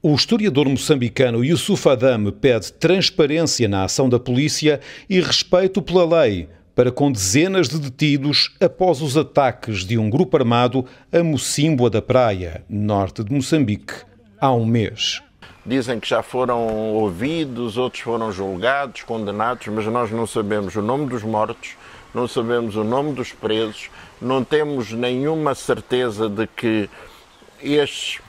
O historiador moçambicano Yusuf Adam pede transparência na ação da polícia e respeito pela lei para com dezenas de detidos após os ataques de um grupo armado a Mocimboa da Praia, norte de Moçambique, há um mês. Dizem que já foram ouvidos, outros foram julgados, condenados, mas nós não sabemos o nome dos mortos, não sabemos o nome dos presos, não temos nenhuma certeza de que estes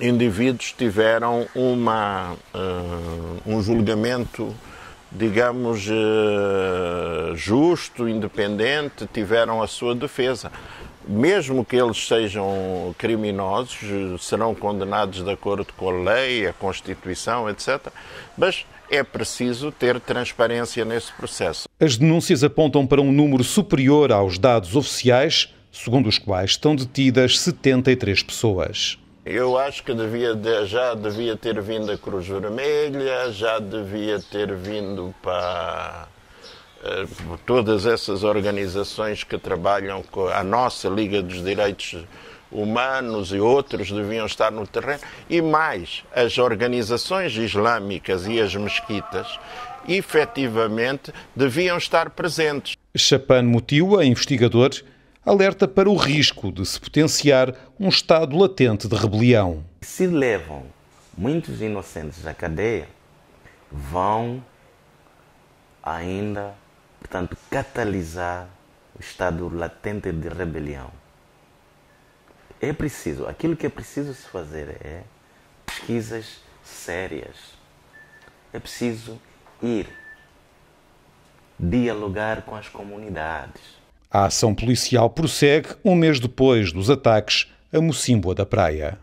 indivíduos tiveram uma, eh, um julgamento, digamos, eh, justo, independente, tiveram a sua defesa. Mesmo que eles sejam criminosos, serão condenados de acordo com a lei, a Constituição, etc. Mas é preciso ter transparência nesse processo. As denúncias apontam para um número superior aos dados oficiais, segundo os quais estão detidas 73 pessoas. Eu acho que devia, já devia ter vindo a Cruz Vermelha, já devia ter vindo para eh, todas essas organizações que trabalham com a nossa Liga dos Direitos Humanos e outros deviam estar no terreno. E mais, as organizações islâmicas e as mesquitas efetivamente deviam estar presentes. Chapan Mutiwa, investigador alerta para o risco de se potenciar um estado latente de rebelião. Se levam muitos inocentes à cadeia, vão ainda, portanto, catalisar o estado latente de rebelião. É preciso, aquilo que é preciso se fazer é pesquisas sérias. É preciso ir dialogar com as comunidades a ação policial prossegue um mês depois dos ataques a Mocimboa da Praia.